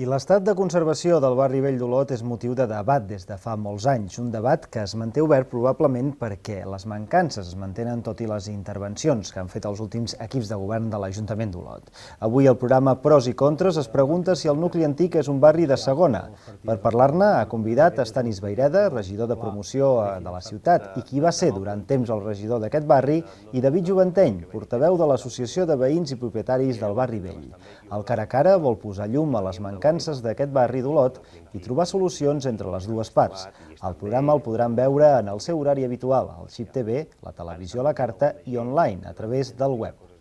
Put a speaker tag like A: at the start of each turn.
A: I l'estat de conservació del barri Vell d'Olot és motiu de debat des de fa molts anys, un debat que es manté obert probablement perquè les mancances es mantenen tot i les intervencions que han fet els últims equips de govern de l'Ajuntament d'Olot. Avui el programa Pros i Contres es pregunta si el nucli antic és un barri de segona. Per parlar-ne ha convidat Estanis Beireda, regidor de promoció eh, de la ciutat i qui va ser durant temps el regidor d'aquest barri, i David Juventeny, portaveu de l'Associació de Veïns i Propietaris del Barri Vell. El cara a cara vol posar llum a les mancances mancances d'aquest barri d'Olot i trobar solucions entre les dues parts. El programa el podran veure en el seu horari habitual, al XIP TV, la televisió a la carta i online,
B: a través del web.